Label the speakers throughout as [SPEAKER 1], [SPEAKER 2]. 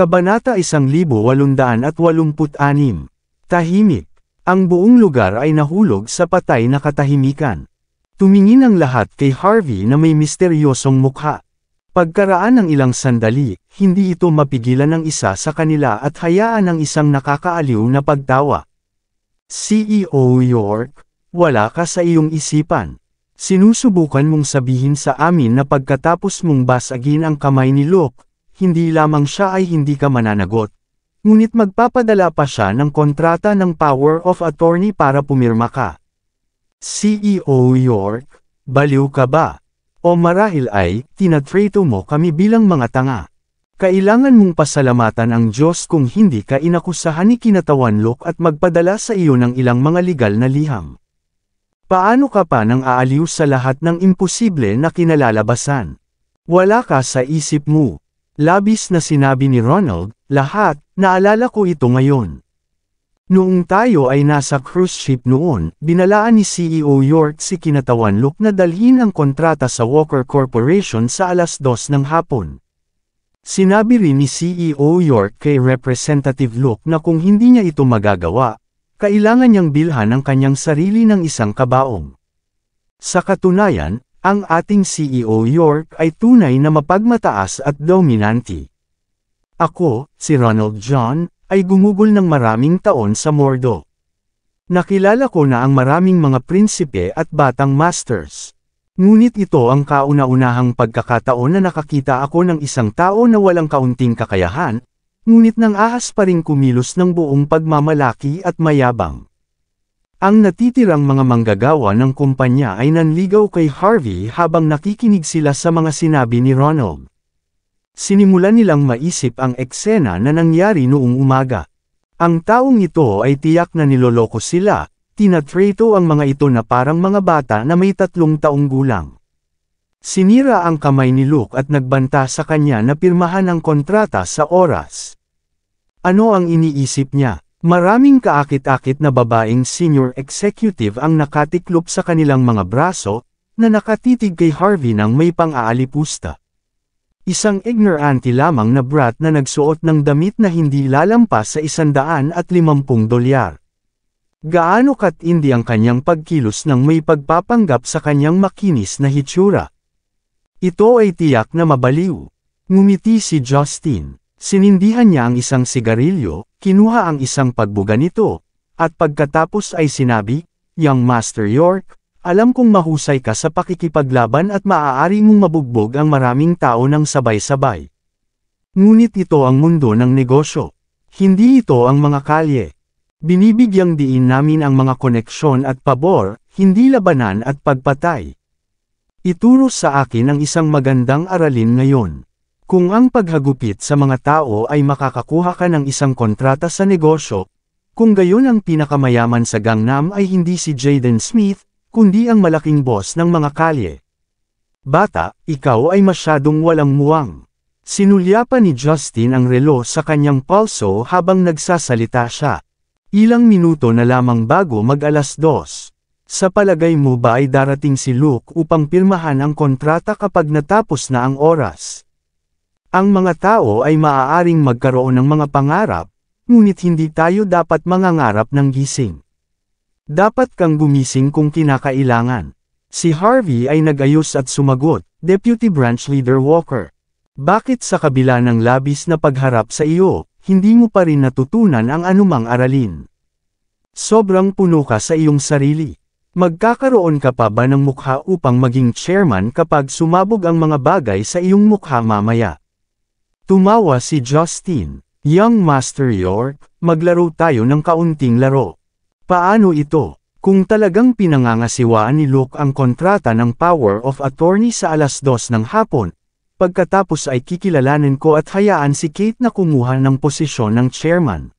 [SPEAKER 1] Kabanata 1886. Tahimik. Ang buong lugar ay nahulog sa patay na katahimikan. Tumingin ang lahat kay Harvey na may misteryosong mukha. Pagkaraan ng ilang sandali, hindi ito mapigilan ng isa sa kanila at hayaan ng isang nakakaaliw na pagtawa. CEO York, wala ka sa iyong isipan. Sinusubukan mong sabihin sa amin na pagkatapos mong basagin ang kamay ni Luke, hindi lamang siya ay hindi ka mananagot. Ngunit magpapadala pa siya ng kontrata ng power of attorney para pumirma ka. CEO York, baliw ka ba? O marahil ay, tinatrato mo kami bilang mga tanga. Kailangan mong pasalamatan ang Diyos kung hindi ka inakusahan ni Kinatawan Kinatawanlok at magpadala sa iyo ng ilang mga legal na liham. Paano ka pa nang aaliw sa lahat ng imposible na kinalalabasan? Wala ka sa isip mo. Labis na sinabi ni Ronald, lahat, naalala ko ito ngayon. Noong tayo ay nasa cruise ship noon, binalaan ni CEO York si kinatawan Luke na dalhin ang kontrata sa Walker Corporation sa alas dos ng hapon. Sinabi rin ni CEO York kay Representative Luke na kung hindi niya ito magagawa, kailangan niyang bilhan ang kanyang sarili ng isang kabaong. Sa katunayan, ang ating CEO York ay tunay na mapagmataas at dominante. Ako, si Ronald John, ay gumugol ng maraming taon sa Mordo. Nakilala ko na ang maraming mga prinsipe at batang masters. Ngunit ito ang kauna-unahang pagkakataon na nakakita ako ng isang tao na walang kaunting kakayahan, ngunit nang ahas pa rin kumilos ng buong pagmamalaki at mayabang. Ang natitirang mga manggagawa ng kumpanya ay nanligaw kay Harvey habang nakikinig sila sa mga sinabi ni Ronald. Sinimulan nilang maisip ang eksena na nangyari noong umaga. Ang taong ito ay tiyak na niloloko sila, tinatrato ang mga ito na parang mga bata na may tatlong taong gulang. Sinira ang kamay ni Luke at nagbanta sa kanya na pirmahan ang kontrata sa oras. Ano ang iniisip niya? Maraming kaakit-akit na babaeng senior executive ang nakatiklop sa kanilang mga braso, na nakatitig kay Harvey ng may pang-aalipusta. Isang ignorante lamang na brat na nagsuot ng damit na hindi lalampas sa isandaan at limampung dolyar. Gaano katindi ang kanyang pagkilos ng may pagpapanggap sa kanyang makinis na hitsura. Ito ay tiyak na mabaliw. Ngumiti si Justin. Sinindihan niya ang isang sigarilyo, kinuha ang isang pagbuga nito, at pagkatapos ay sinabi, Young Master York, alam kong mahusay ka sa pakikipaglaban at maaari mong mabugbog ang maraming tao ng sabay-sabay. Ngunit ito ang mundo ng negosyo. Hindi ito ang mga kalye. Binibigyang diin namin ang mga koneksyon at pabor, hindi labanan at pagpatay. Ituro sa akin ang isang magandang aralin ngayon. Kung ang paghagupit sa mga tao ay makakakuha ka ng isang kontrata sa negosyo, kung gayon ang pinakamayaman sa Gangnam ay hindi si Jaden Smith, kundi ang malaking boss ng mga kalye. Bata, ikaw ay masyadong walang muwang. Sinulyapan ni Justin ang relo sa kanyang pulso habang nagsasalita siya. Ilang minuto na lamang bago mag alas dos. Sa palagay mo ba ay darating si Luke upang pirmahan ang kontrata kapag natapos na ang oras? Ang mga tao ay maaaring magkaroon ng mga pangarap, ngunit hindi tayo dapat mangangarap ng gising. Dapat kang gumising kung kinakailangan. Si Harvey ay nagayos at sumagot, Deputy Branch Leader Walker. Bakit sa kabila ng labis na pagharap sa iyo, hindi mo pa rin natutunan ang anumang aralin? Sobrang puno ka sa iyong sarili. Magkakaroon ka pa ba ng mukha upang maging chairman kapag sumabog ang mga bagay sa iyong mukha mamaya? Tumawa si Justin. Young Master York, maglaro tayo ng kaunting laro. Paano ito? Kung talagang pinangangasiwaan ni Luke ang kontrata ng Power of Attorney sa alas dos ng hapon, pagkatapos ay kikilalanin ko at hayaan si Kate na kumuha ng posisyon ng chairman.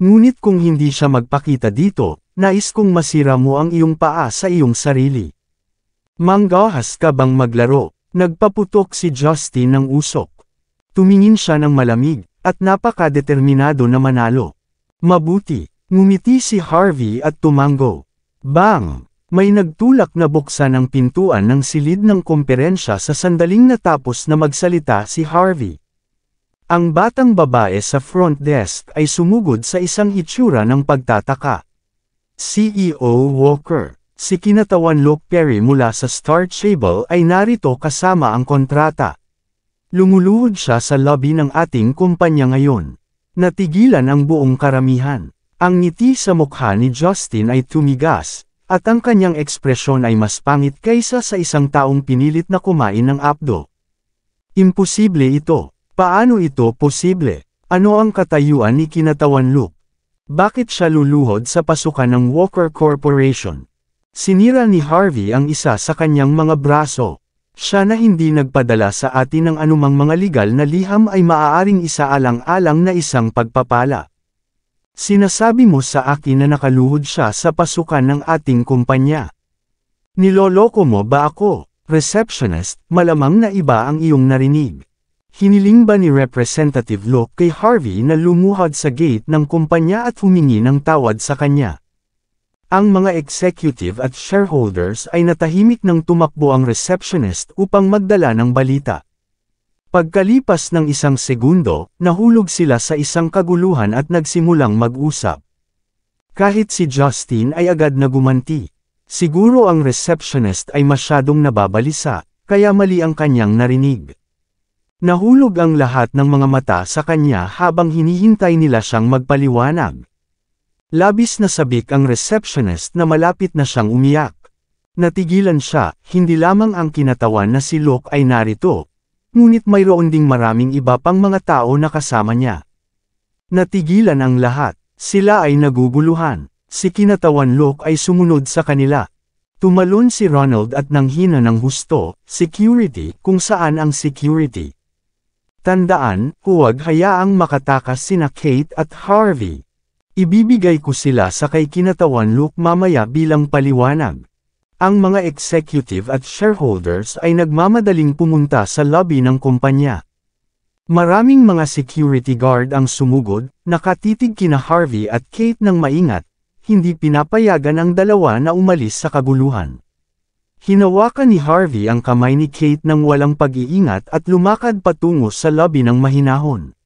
[SPEAKER 1] Ngunit kung hindi siya magpakita dito, nais kong masira mo ang iyong paa sa iyong sarili. Manggahas ka bang maglaro? Nagpaputok si Justin ng usok. Tumingin siya ng malamig, at napakadeterminado na manalo. Mabuti, ngumiti si Harvey at tumango. Bang! May nagtulak na buksan ang pintuan ng silid ng komperensya sa sandaling natapos na magsalita si Harvey. Ang batang babae sa front desk ay sumugod sa isang itsura ng pagtataka. CEO Walker, si kinatawan Luke Perry mula sa Star Chable ay narito kasama ang kontrata. Lumuluhod siya sa lobby ng ating kumpanya ngayon. Natigilan ang buong karamihan. Ang ngiti sa mukha ni Justin ay tumigas, at ang kanyang ekspresyon ay mas pangit kaysa sa isang taong pinilit na kumain ng apdo. Imposible ito. Paano ito posible? Ano ang katayuan ni kinatawan Luke? Bakit siya luluhod sa pasukan ng Walker Corporation? Sinira ni Harvey ang isa sa kanyang mga braso. Siya na hindi nagpadala sa atin ng anumang mga legal na liham ay maaaring isaalang-alang na isang pagpapala. Sinasabi mo sa akin na nakaluhod siya sa pasukan ng ating kumpanya. Niloloko mo ba ako, receptionist, malamang na iba ang iyong narinig. Hiniling ba ni Representative Locke kay Harvey na lumuhod sa gate ng kumpanya at humingi ng tawad sa kanya? Ang mga executive at shareholders ay natahimik nang tumakbo ang receptionist upang magdala ng balita. Pagkalipas ng isang segundo, nahulog sila sa isang kaguluhan at nagsimulang mag-usap. Kahit si Justin ay agad na gumanti. Siguro ang receptionist ay masyadong nababalisa, kaya mali ang kanyang narinig. Nahulog ang lahat ng mga mata sa kanya habang hinihintay nila siyang magpaliwanag. Labis na sabik ang receptionist na malapit na siyang umiyak. Natigilan siya, hindi lamang ang kinatawan na si Luke ay narito, ngunit mayroon ding maraming iba pang mga tao na kasama niya. Natigilan ang lahat, sila ay naguguluhan, si kinatawan Luke ay sumunod sa kanila. Tumalon si Ronald at nanghina ng husto, security, kung saan ang security. Tandaan, huwag hayaang makatakas sina Kate at Harvey. Ibibigay ko sila sa kay Kinatawan Luke mamaya bilang paliwanag. Ang mga executive at shareholders ay nagmamadaling pumunta sa lobby ng kumpanya. Maraming mga security guard ang sumugod, nakatitig kina Harvey at Kate ng maingat, hindi pinapayagan ang dalawa na umalis sa kaguluhan. Hinawakan ni Harvey ang kamay ni Kate ng walang pag-iingat at lumakad patungo sa lobby ng mahinahon.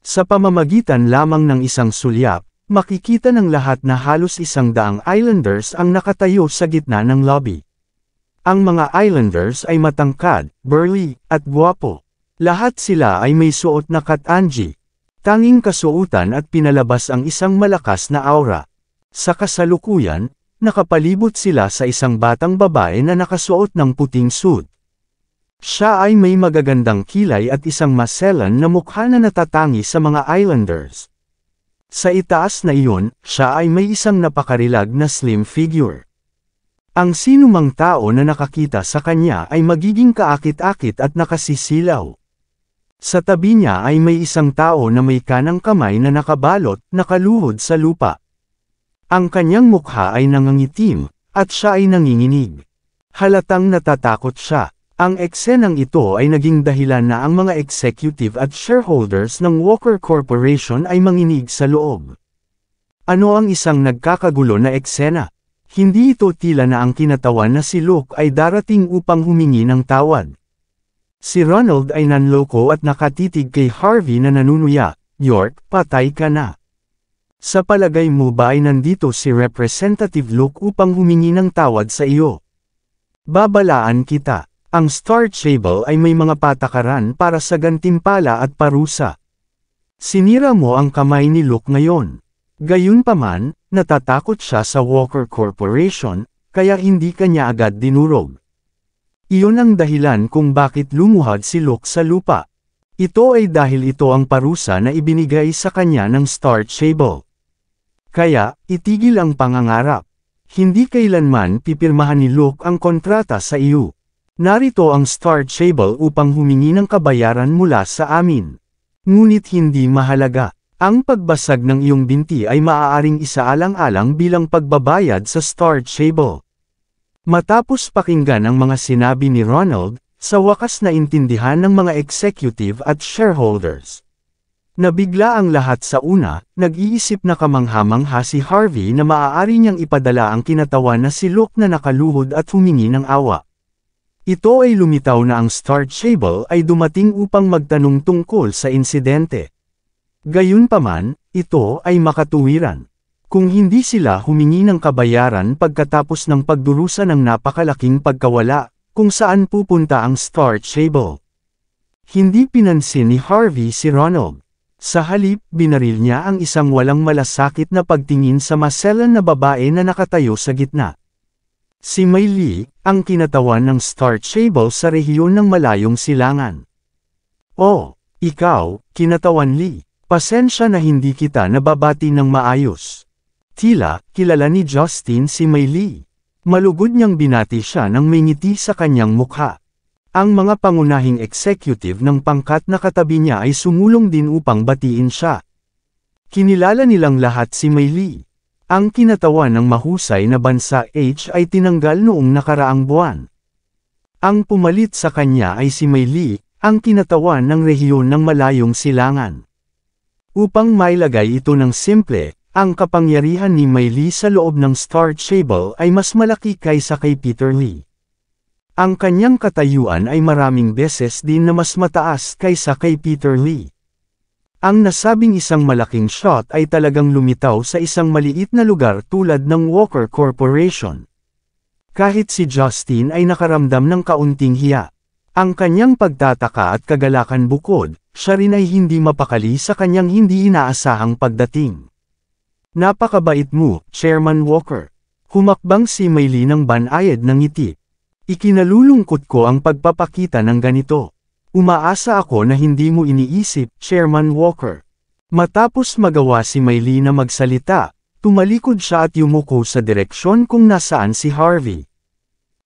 [SPEAKER 1] Sa pamamagitan lamang ng isang sulyap, Makikita ng lahat na halos isang daang islanders ang nakatayo sa gitna ng lobby. Ang mga islanders ay matangkad, burly, at guwapo. Lahat sila ay may suot na katanji. Tanging kasuotan at pinalabas ang isang malakas na aura. Sa kasalukuyan, nakapalibot sila sa isang batang babae na nakasuot ng puting suit. Siya ay may magagandang kilay at isang maselan na mukha na natatangi sa mga islanders. Sa itaas na iyon, siya ay may isang napakarilag na slim figure. Ang sinumang tao na nakakita sa kanya ay magiging kaakit-akit at nakasisilaw. Sa tabi niya ay may isang tao na may kanang kamay na nakabalot, nakaluhod sa lupa. Ang kanyang mukha ay nangangitim, at siya ay nanginginig. Halatang natatakot siya. Ang eksenang ito ay naging dahilan na ang mga executive at shareholders ng Walker Corporation ay manginig sa loob. Ano ang isang nagkakagulo na eksena? Hindi ito tila na ang kinatawan na si Luke ay darating upang humingi ng tawad. Si Ronald ay nanloko at nakatitig kay Harvey na nanunuya, York, patay ka na. Sa palagay mo ba ay nandito si Representative Luke upang humingi ng tawad sa iyo? Babalaan kita. Ang Star Table ay may mga patakaran para sa gantimpala at parusa. Sinira mo ang kamay ni Luke ngayon. Gayunpaman, natatakot siya sa Walker Corporation, kaya hindi kanya agad dinurog. Iyon ang dahilan kung bakit lumuhad si Luke sa lupa. Ito ay dahil ito ang parusa na ibinigay sa kanya ng Star Table. Kaya, itigil ang pangangarap. Hindi kailanman pipirmahan ni Luke ang kontrata sa iyo. Narito ang Star Chable upang humingi ng kabayaran mula sa amin. Ngunit hindi mahalaga. Ang pagbasag ng iyong binti ay maaaring isaalang-alang bilang pagbabayad sa Star Chable. Matapos pakinggan ang mga sinabi ni Ronald, sa wakas na intindihan ng mga executive at shareholders. Nabigla ang lahat sa una, nag-iisip na kamanghamangha si Harvey na maaari niyang ipadala ang kinatawan na si Luke na nakaluhod at humingi ng awa. Ito ay lumitaw na ang Star Chable ay dumating upang magtanong tungkol sa insidente. Gayunpaman, ito ay makatuwiran. Kung hindi sila humingi ng kabayaran pagkatapos ng pagdurusa ng napakalaking pagkawala, kung saan pupunta ang Star Chable. Hindi pinansin ni Harvey si Ronald. Sa halip, binaril niya ang isang walang malasakit na pagtingin sa maselan na babae na nakatayo sa gitna. Si Maili, ang kinatawan ng Star Chable sa rehiyon ng Malayong Silangan. Oh, ikaw, kinatawan Li, pasensya na hindi kita nababati ng maayos. Tila, kilala ni Justin si Maili. Malugod niyang binati siya ng may ngiti sa kanyang mukha. Ang mga pangunahing executive ng pangkat na katabi niya ay sumulong din upang batiin siya. Kinilala nilang lahat si Maili. Ang kinatawan ng mahusay na bansa H ay tinanggal noong nakaraang buwan. Ang pumalit sa kanya ay si Mayli, ang kinatawan ng rehiyon ng malayong silangan. Upang mailagay ito ng simple, ang kapangyarihan ni Mayli sa loob ng Star Chable ay mas malaki kaysa kay Peter Lee. Ang kanyang katayuan ay maraming beses din na mas mataas kaysa kay Peter Lee. Ang nasabing isang malaking shot ay talagang lumitaw sa isang maliit na lugar tulad ng Walker Corporation. Kahit si Justin ay nakaramdam ng kaunting hiya. Ang kanyang pagtataka at kagalakan bukod, siya rin ay hindi mapakali sa kanyang hindi inaasahang pagdating. Napakabait mo, Chairman Walker. Humakbang si Maylene ng banayad ng ngiti. Ikinalulungkot ko ang pagpapakita ng ganito. Umaasa ako na hindi mo iniisip, Chairman Walker. Matapos magawa si Maylene na magsalita, tumalikod siya at yumuko sa direksyon kung nasaan si Harvey.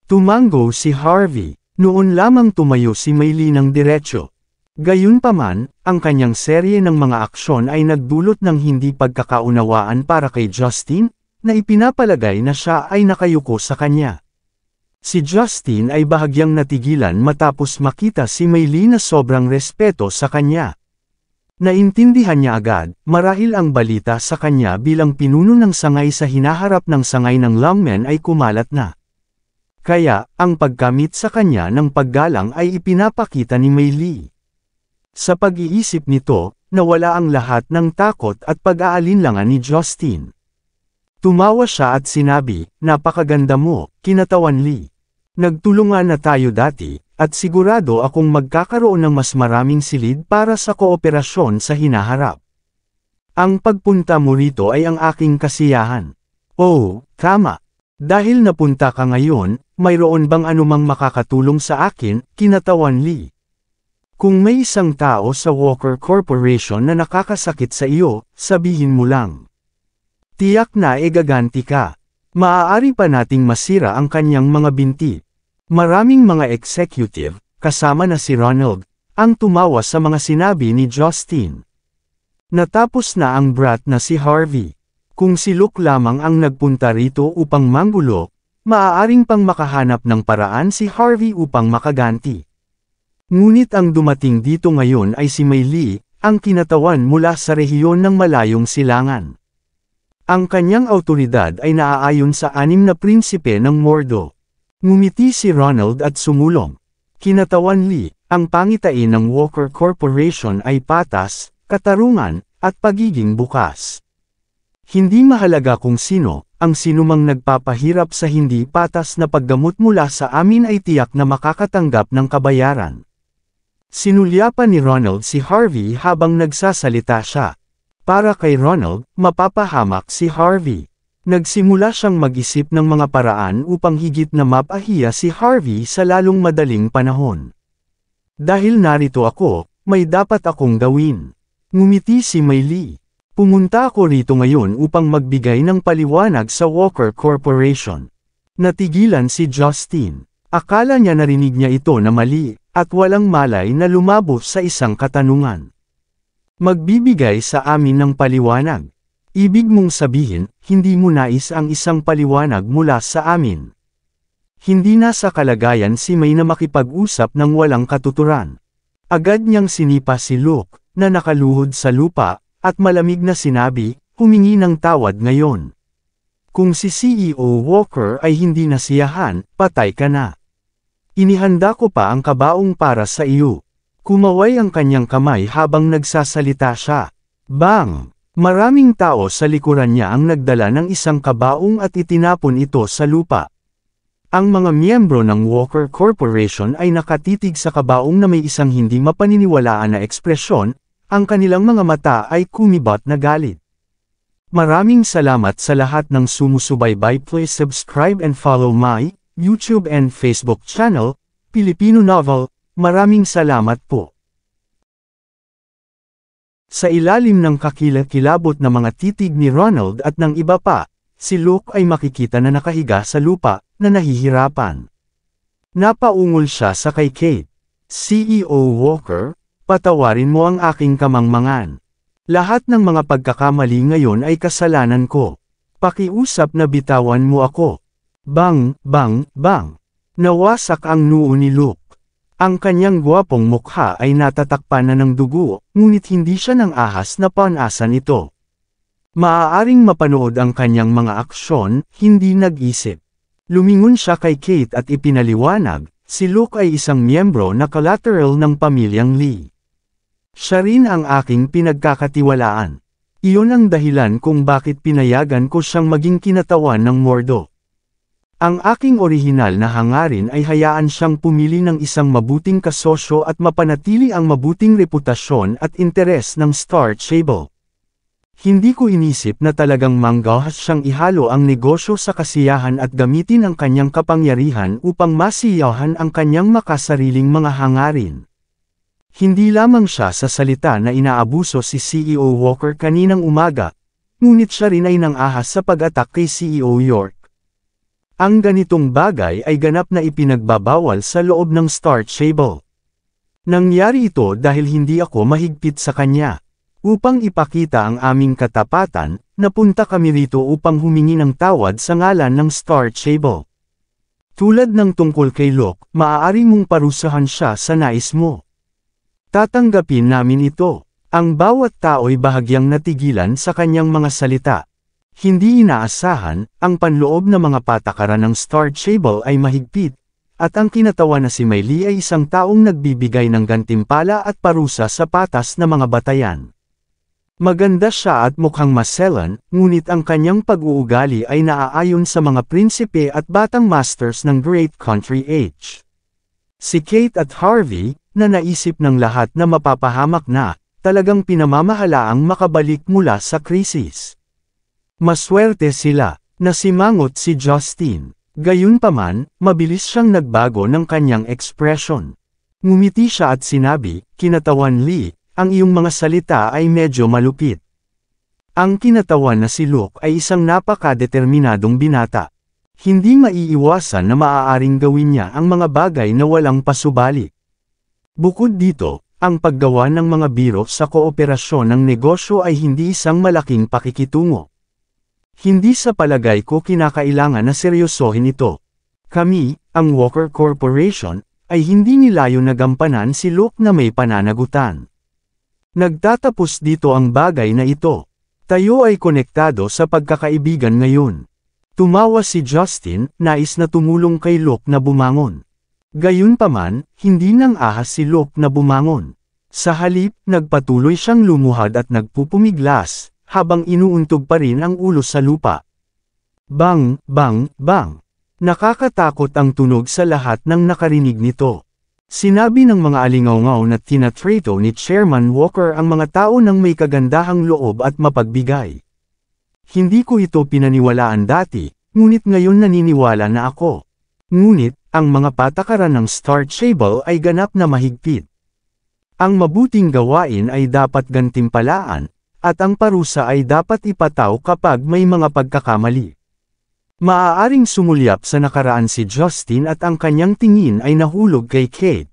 [SPEAKER 1] Tumango si Harvey, noon lamang tumayo si Maylene ng diretsyo. Gayunpaman, ang kanyang serye ng mga aksyon ay nagdulot ng hindi pagkakaunawaan para kay Justin, na ipinapalagay na siya ay nakayuko sa kanya. Si Justin ay bahagyang natigilan matapos makita si Maylene na sobrang respeto sa kanya. Naintindihan niya agad, marahil ang balita sa kanya bilang pinuno ng sangay sa hinaharap ng sangay ng longmen ay kumalat na. Kaya, ang pagkamit sa kanya ng paggalang ay ipinapakita ni Maylee. Sa pag-iisip nito, nawala ang lahat ng takot at pag-aalinlangan ni Justin. Tumawa siya at sinabi, napakaganda mo, kinatawan Lee. Nagtulungan na tayo dati, at sigurado akong magkakaroon ng mas maraming silid para sa kooperasyon sa hinaharap. Ang pagpunta mo rito ay ang aking kasiyahan. Oh, tama. Dahil napunta ka ngayon, mayroon bang anumang makakatulong sa akin, kinatawan Lee? Kung may isang tao sa Walker Corporation na nakakasakit sa iyo, sabihin mo lang. Tiyak na igaganti ka. Maaari pa nating masira ang kanyang mga binti. Maraming mga executive, kasama na si Ronald, ang tumawa sa mga sinabi ni Justin. Natapos na ang brat na si Harvey. Kung si Luke lamang ang nagpunta rito upang manggulo, maaaring pang makahanap ng paraan si Harvey upang makaganti. Ngunit ang dumating dito ngayon ay si Maylee, ang kinatawan mula sa rehiyon ng malayong silangan. Ang kanyang autoridad ay naaayon sa anim na prinsipe ng Mordo. Ngumiti si Ronald at sumulong. Kinatawan Lee, ang pangitain ng Walker Corporation ay patas, katarungan, at pagiging bukas. Hindi mahalaga kung sino, ang sinumang nagpapahirap sa hindi patas na paggamot mula sa amin ay tiyak na makakatanggap ng kabayaran. Sinulyapan ni Ronald si Harvey habang nagsasalita siya. Para kay Ronald, mapapahamak si Harvey. Nagsimula siyang mag-isip ng mga paraan upang higit na mapahiya si Harvey sa lalong madaling panahon. Dahil narito ako, may dapat akong gawin. Ngumiti si Maylee. Pumunta ako rito ngayon upang magbigay ng paliwanag sa Walker Corporation. Natigilan si Justin. Akala niya narinig niya ito na mali, at walang malay na lumabo sa isang katanungan. Magbibigay sa amin ng paliwanag. Ibig mong sabihin, hindi mo nais ang isang paliwanag mula sa amin. Hindi na sa kalagayan si May na makipag-usap ng walang katuturan. Agad niyang sinipa si Luke, na nakaluhod sa lupa, at malamig na sinabi, humingi ng tawad ngayon. Kung si CEO Walker ay hindi nasiyahan, patay ka na. Inihanda ko pa ang kabaong para sa iyo. Kumaway ang kanyang kamay habang nagsasalita siya. Bang! Maraming tao sa likuran niya ang nagdala ng isang kabaong at itinapon ito sa lupa. Ang mga miyembro ng Walker Corporation ay nakatitig sa kabaong na may isang hindi mapaniniwalaan na ekspresyon, ang kanilang mga mata ay kumibot na galit. Maraming salamat sa lahat ng sumusubaybay. Please subscribe and follow my YouTube and Facebook channel, Filipino Novel, Maraming salamat po. Sa ilalim ng kakilat-kilabot na mga titig ni Ronald at ng iba pa, si Luke ay makikita na nakahiga sa lupa, na nahihirapan. Napaungol siya sa kay Kate. CEO Walker, patawarin mo ang aking kamangmangan. Lahat ng mga pagkakamali ngayon ay kasalanan ko. Pakiusap na bitawan mo ako. Bang, bang, bang. Nawasak ang noo ni Luke. Ang kanyang guwapong mukha ay natatakpan na ng dugo, ngunit hindi siya ng ahas na panasan ito. Maaaring mapanood ang kanyang mga aksyon, hindi nag-isip. Lumingon siya kay Kate at ipinaliwanag, si Luke ay isang miyembro na collateral ng pamilyang Lee. Siya rin ang aking pinagkakatiwalaan. Iyon ang dahilan kung bakit pinayagan ko siyang maging kinatawan ng Mordo. Ang aking orihinal na hangarin ay hayaan siyang pumili ng isang mabuting kasosyo at mapanatili ang mabuting reputasyon at interes ng Star Chable. Hindi ko inisip na talagang manggahas siyang ihalo ang negosyo sa kasiyahan at gamitin ang kanyang kapangyarihan upang masiyahan ang kanyang makasariling mga hangarin. Hindi lamang siya sa salita na inaabuso si CEO Walker kaninang umaga, ngunit siya rin ay nang ahas sa pag-atak kay CEO York. Ang ganitong bagay ay ganap na ipinagbabawal sa loob ng Star Stable. Nangyari ito dahil hindi ako mahigpit sa kanya. Upang ipakita ang aming katapatan, napunta kami rito upang humingi ng tawad sa ngalan ng Star Stable. Tulad ng tungkol kay Locke, maaari mong parusahan siya sa nais mo. Tatanggapin namin ito. Ang bawat tao'y bahagyang natigilan sa kanyang mga salita, hindi inaasahan, ang panloob na mga patakaran ng Star Chable ay mahigpit, at ang kinatawa na si Miley ay isang taong nagbibigay ng gantimpala at parusa sa patas na mga batayan. Maganda siya at mukhang maselan, ngunit ang kanyang pag-uugali ay naaayon sa mga prinsipe at batang masters ng Great Country Age. Si Kate at Harvey, na naisip ng lahat na mapapahamak na, talagang pinamamahalaang makabalik mula sa krisis. Maswerte sila, nasimangot si Justin. Gayunpaman, mabilis siyang nagbago ng kanyang ekspresyon. Ngumiti siya at sinabi, kinatawan Lee, ang iyong mga salita ay medyo malupit. Ang kinatawan na si Luke ay isang napakadeterminadong binata. Hindi maiiwasan na maaaring gawin niya ang mga bagay na walang pasubali. Bukod dito, ang paggawa ng mga biro sa kooperasyon ng negosyo ay hindi isang malaking pakikitungo. Hindi sa palagay ko kinakailangan na seryosohin ito. Kami, ang Walker Corporation, ay hindi nilayo nagampanan si Luke na may pananagutan. Nagtatapos dito ang bagay na ito. Tayo ay konektado sa pagkakaibigan ngayon. Tumawa si Justin, nais na tumulong kay Luke na bumangon. Gayunpaman, hindi nang ahas si Luke na bumangon. Sa halip, nagpatuloy siyang lumuhad at nagpupumiglas, habang inuuntog pa rin ang ulo sa lupa. Bang, bang, bang! Nakakatakot ang tunog sa lahat ng nakarinig nito. Sinabi ng mga alingaungaw na tinatrato ni Chairman Walker ang mga tao ng may kagandahang loob at mapagbigay. Hindi ko ito pinaniwalaan dati, ngunit ngayon naniniwala na ako. Ngunit, ang mga patakaran ng Star Chable ay ganap na mahigpit. Ang mabuting gawain ay dapat gantimpalaan, at ang parusa ay dapat ipataw kapag may mga pagkakamali. Maaaring sumulyap sa nakaraan si Justin at ang kanyang tingin ay nahulog kay Kate.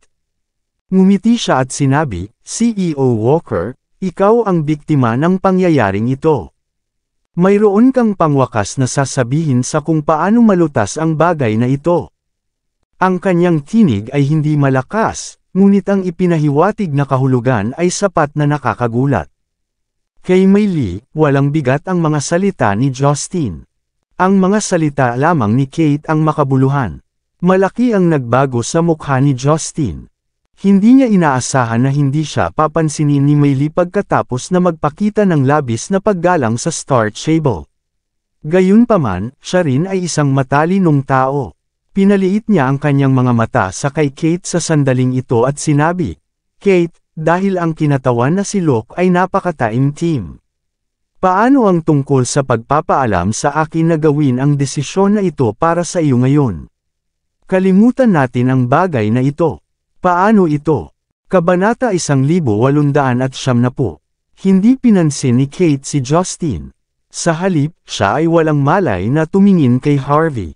[SPEAKER 1] Ngumiti siya at sinabi, CEO Walker, ikaw ang biktima ng pangyayaring ito. Mayroon kang pangwakas na sasabihin sa kung paano malutas ang bagay na ito. Ang kanyang tinig ay hindi malakas, ngunit ang ipinahiwatig na kahulugan ay sapat na nakakagulat. Kay Maylee, walang bigat ang mga salita ni Justin. Ang mga salita lamang ni Kate ang makabuluhan. Malaki ang nagbago sa mukha ni Justin. Hindi niya inaasahan na hindi siya papansinin ni Maylee pagkatapos na magpakita ng labis na paggalang sa Star Chable. Gayunpaman, siya rin ay isang matalinong tao. Pinaliit niya ang kanyang mga mata sa kay Kate sa sandaling ito at sinabi, Kate, dahil ang kinatawan na si Locke ay napaka-time-team. Paano ang tungkol sa pagpapaalam sa akin na gawin ang desisyon na ito para sa iyo ngayon? Kalimutan natin ang bagay na ito. Paano ito? Kabanata 1890. Hindi pinansin ni Kate si Justin. Sa halip, siya ay walang malay na tumingin kay Harvey.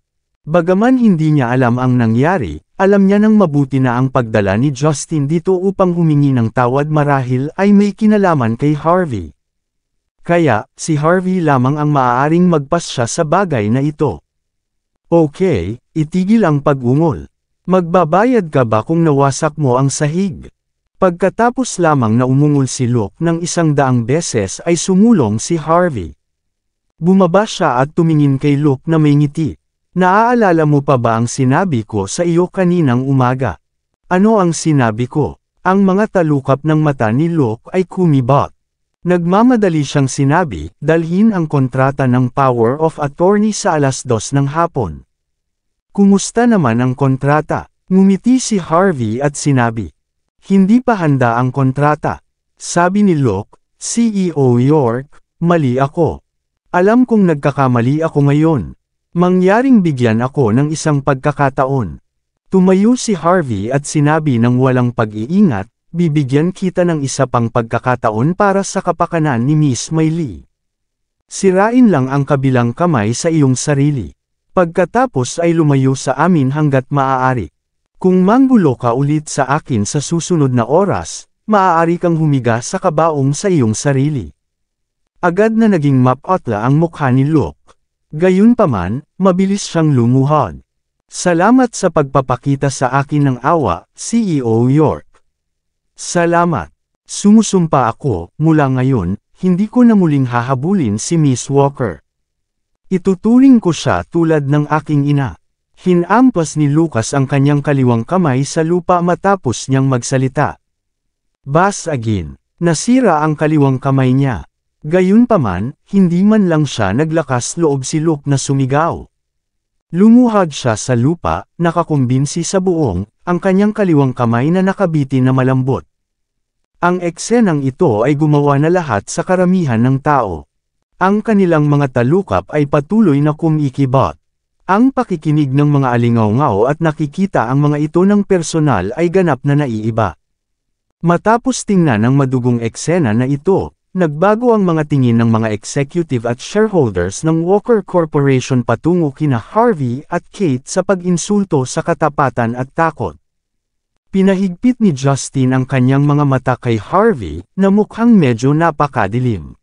[SPEAKER 1] Bagaman hindi niya alam ang nangyari, alam niya nang mabuti na ang pagdala ni Justin dito upang humingi ng tawad marahil ay may kinalaman kay Harvey. Kaya, si Harvey lamang ang maaaring magpasya sa bagay na ito. Okay, itigil ang pagungol. Magbabayad ka ba kung nawasak mo ang sahig? Pagkatapos lamang na umungol si Luke ng isang daang beses ay sumulong si Harvey. Bumaba siya at tumingin kay Luke na may ngiti. Naaalala mo pa ba ang sinabi ko sa iyo kaninang umaga? Ano ang sinabi ko? Ang mga talukap ng mata ni Luke ay kumibot. Nagmamadali siyang sinabi, dalhin ang kontrata ng Power of Attorney sa alas dos ng hapon. Kumusta naman ang kontrata? Ngumiti si Harvey at sinabi. Hindi pa handa ang kontrata. Sabi ni Luke, CEO York, mali ako. Alam kong nagkakamali ako ngayon, Mangyaring bigyan ako ng isang pagkakataon. Tumayo si Harvey at sinabi ng walang pag-iingat, bibigyan kita ng isa pang pagkakataon para sa kapakanan ni Miss Miley. Sirain lang ang kabilang kamay sa iyong sarili. Pagkatapos ay lumayo sa amin hanggat maaari. Kung manggulo ka ulit sa akin sa susunod na oras, maaari kang humiga sa kabaong sa iyong sarili. Agad na naging mapotla ang mukha ni Luke. Gayunpaman, mabilis siyang lumuhod. Salamat sa pagpapakita sa akin ng awa, CEO York. Salamat. Sumusumpa ako, mula ngayon, hindi ko na muling hahabulin si Miss Walker. Ituturing ko siya tulad ng aking ina. Hinampas ni Lucas ang kanyang kaliwang kamay sa lupa matapos niyang magsalita. Bas again, nasira ang kaliwang kamay niya. Gayunpaman, hindi man lang siya naglakas loob si Luke na sumigaw. Lumuhag siya sa lupa, nakakumbinsi sa buong, ang kanyang kaliwang kamay na nakabiti na malambot. Ang eksenang ito ay gumawa na lahat sa karamihan ng tao. Ang kanilang mga talukap ay patuloy na kumikibot. Ang pakikinig ng mga alingaw at nakikita ang mga ito ng personal ay ganap na naiiba. Matapos tingnan ang madugong eksena na ito, Nagbago ang mga tingin ng mga executive at shareholders ng Walker Corporation patungo kina Harvey at Kate sa pag-insulto sa katapatan at takot. Pinahigpit ni Justin ang kanyang mga mata kay Harvey na mukhang medyo napakadilim.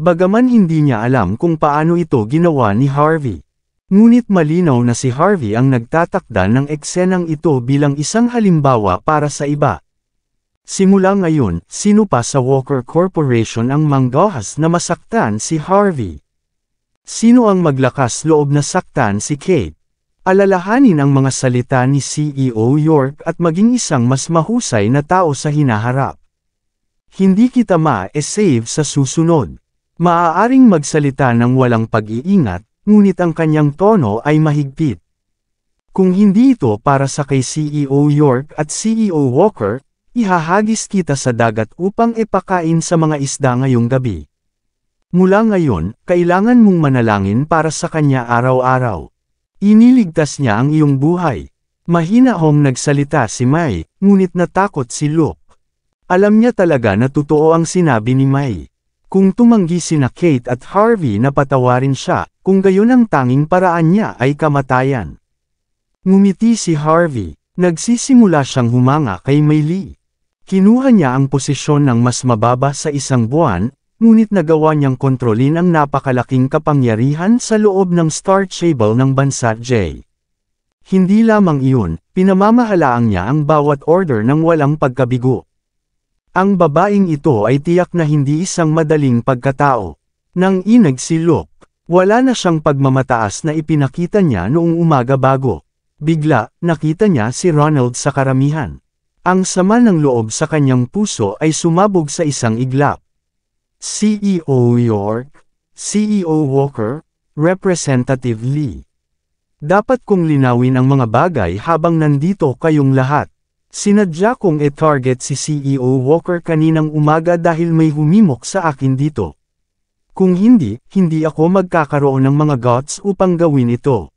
[SPEAKER 1] Bagaman hindi niya alam kung paano ito ginawa ni Harvey. Ngunit malinaw na si Harvey ang nagtatakda ng eksenang ito bilang isang halimbawa para sa iba. Simula ngayon, sino pa sa Walker Corporation ang manggahas na masaktan si Harvey? Sino ang maglakas loob na saktan si Kate? Alalahanin ang mga salita ni CEO York at maging isang mas mahusay na tao sa hinaharap. Hindi kita ma-save sa susunod. Maaaring magsalita ng walang pag-iingat, ngunit ang kanyang tono ay mahigpit. Kung hindi ito para sa kay CEO York at CEO Walker, Ihahagis kita sa dagat upang ipakain sa mga isda ngayong gabi. Mula ngayon, kailangan mong manalangin para sa kanya araw-araw. Iniligtas niya ang iyong buhay. Mahina hong nagsalita si Mai, ngunit natakot si Luke. Alam niya talaga na totoo ang sinabi ni Mai. Kung tumanggi sina Kate at Harvey na patawarin siya, kung gayon ang tanging paraan niya ay kamatayan. Ngumiti si Harvey, nagsisimula siyang humanga kay Maylee. Kinuha niya ang posisyon ng mas mababa sa isang buwan, ngunit nagawa niyang kontrolin ang napakalaking kapangyarihan sa loob ng Star Chable ng bansa J. Hindi lamang iyon, pinamamahalaang niya ang bawat order ng walang pagkabigo. Ang babaeng ito ay tiyak na hindi isang madaling pagkatao. Nang inag si Luke, wala na siyang pagmamataas na ipinakita niya noong umaga bago. Bigla, nakita niya si Ronald sa karamihan. Ang sama ng loob sa kanyang puso ay sumabog sa isang iglap. CEO York, CEO Walker, Representative Lee. Dapat kong linawin ang mga bagay habang nandito kayong lahat. Sinadya kong e-target si CEO Walker kaninang umaga dahil may humimok sa akin dito. Kung hindi, hindi ako magkakaroon ng mga guts upang gawin ito.